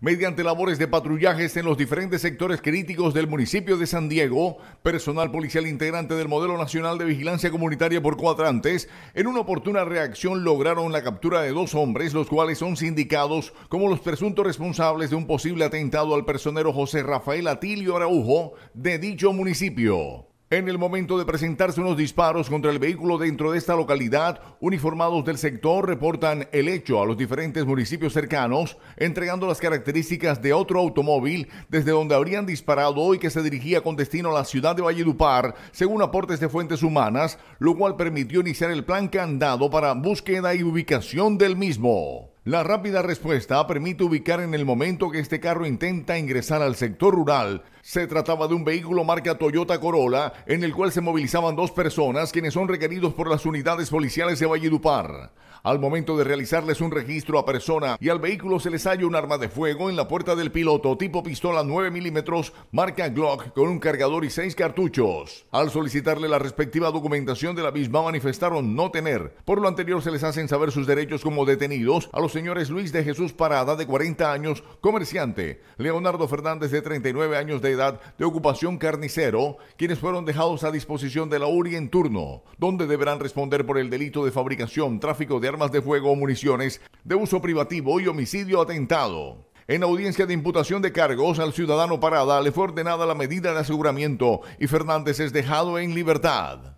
Mediante labores de patrullajes en los diferentes sectores críticos del municipio de San Diego, personal policial integrante del Modelo Nacional de Vigilancia Comunitaria por Cuadrantes, en una oportuna reacción lograron la captura de dos hombres, los cuales son sindicados como los presuntos responsables de un posible atentado al personero José Rafael Atilio Araujo de dicho municipio. En el momento de presentarse unos disparos contra el vehículo dentro de esta localidad, uniformados del sector reportan el hecho a los diferentes municipios cercanos, entregando las características de otro automóvil desde donde habrían disparado y que se dirigía con destino a la ciudad de Valledupar, según aportes de fuentes humanas, lo cual permitió iniciar el plan candado para búsqueda y ubicación del mismo. La rápida respuesta permite ubicar en el momento que este carro intenta ingresar al sector rural. Se trataba de un vehículo marca Toyota Corolla en el cual se movilizaban dos personas quienes son requeridos por las unidades policiales de Valledupar. Al momento de realizarles un registro a persona y al vehículo se les halla un arma de fuego en la puerta del piloto tipo pistola 9 milímetros marca Glock con un cargador y seis cartuchos. Al solicitarle la respectiva documentación de la misma manifestaron no tener. Por lo anterior se les hacen saber sus derechos como detenidos a los señores Luis de Jesús Parada, de 40 años, comerciante, Leonardo Fernández, de 39 años de edad, de ocupación carnicero, quienes fueron dejados a disposición de la URI en turno, donde deberán responder por el delito de fabricación, tráfico de armas de fuego o municiones, de uso privativo y homicidio atentado. En audiencia de imputación de cargos al ciudadano Parada le fue ordenada la medida de aseguramiento y Fernández es dejado en libertad.